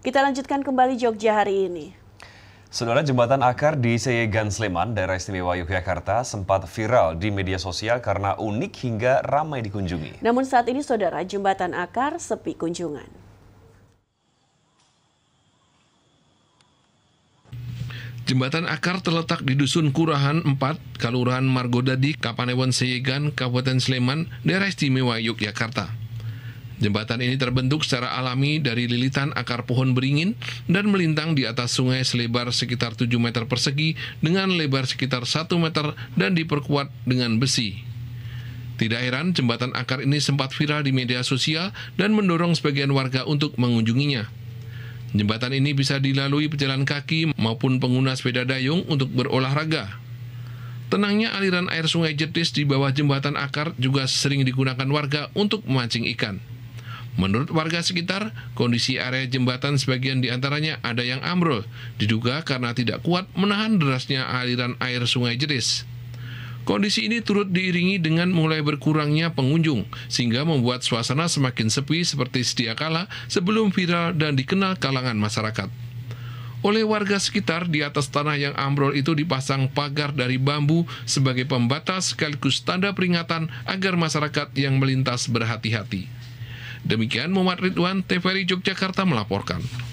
Kita lanjutkan kembali Jogja hari ini. Saudara jembatan akar di Seyegan Sleman, daerah istimewa Yogyakarta, sempat viral di media sosial karena unik hingga ramai dikunjungi. Namun saat ini saudara, jembatan akar sepi kunjungan. Jembatan akar terletak di Dusun Kurahan 4, Kelurahan Margodadi, Kapanewon Seyegan, Kabupaten Sleman, daerah istimewa Yogyakarta. Jembatan ini terbentuk secara alami dari lilitan akar pohon beringin dan melintang di atas sungai selebar sekitar 7 meter persegi dengan lebar sekitar 1 meter dan diperkuat dengan besi. Tidak heran jembatan akar ini sempat viral di media sosial dan mendorong sebagian warga untuk mengunjunginya. Jembatan ini bisa dilalui pejalan kaki maupun pengguna sepeda dayung untuk berolahraga. Tenangnya aliran air sungai Jetis di bawah jembatan akar juga sering digunakan warga untuk memancing ikan. Menurut warga sekitar, kondisi area jembatan sebagian di antaranya ada yang ambrol, diduga karena tidak kuat menahan derasnya aliran air sungai Jeris. Kondisi ini turut diiringi dengan mulai berkurangnya pengunjung, sehingga membuat suasana semakin sepi seperti sedia kala sebelum viral dan dikenal kalangan masyarakat. Oleh warga sekitar, di atas tanah yang ambrol itu dipasang pagar dari bambu sebagai pembatas sekaligus tanda peringatan agar masyarakat yang melintas berhati-hati. Demikian Muhammad Ridwan, TVRI Yogyakarta melaporkan.